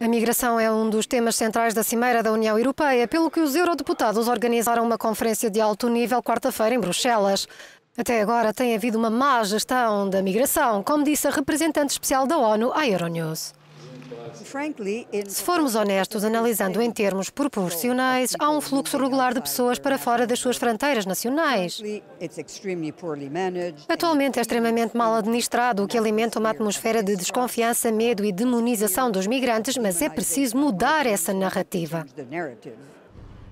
A migração é um dos temas centrais da Cimeira da União Europeia, pelo que os eurodeputados organizaram uma conferência de alto nível quarta-feira em Bruxelas. Até agora tem havido uma má gestão da migração, como disse a representante especial da ONU a Euronews. Se formos honestos, analisando em termos proporcionais, há um fluxo regular de pessoas para fora das suas fronteiras nacionais. Atualmente é extremamente mal administrado, o que alimenta uma atmosfera de desconfiança, medo e demonização dos migrantes, mas é preciso mudar essa narrativa.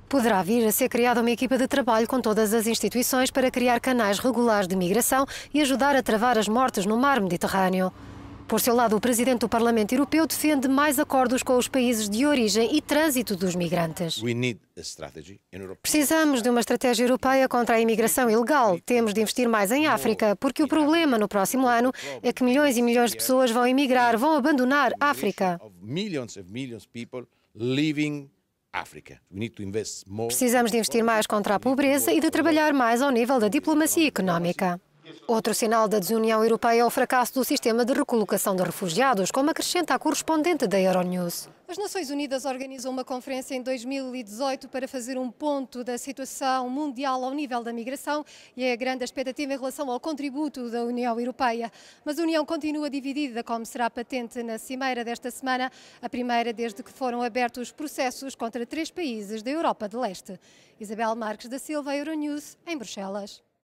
Poderá vir a ser criada uma equipa de trabalho com todas as instituições para criar canais regulares de migração e ajudar a travar as mortes no mar Mediterrâneo. Por seu lado, o presidente do Parlamento Europeu defende mais acordos com os países de origem e trânsito dos migrantes. Precisamos de uma estratégia europeia contra a imigração ilegal. Temos de investir mais em África, porque o problema no próximo ano é que milhões e milhões de pessoas vão emigrar, vão abandonar África. Precisamos de investir mais contra a pobreza e de trabalhar mais ao nível da diplomacia económica. Outro sinal da desunião europeia é o fracasso do sistema de recolocação de refugiados, como acrescenta a correspondente da Euronews. As Nações Unidas organizam uma conferência em 2018 para fazer um ponto da situação mundial ao nível da migração e é a grande expectativa em relação ao contributo da União Europeia. Mas a União continua dividida, como será patente na cimeira desta semana, a primeira desde que foram abertos processos contra três países da Europa de Leste. Isabel Marques da Silva, Euronews, em Bruxelas.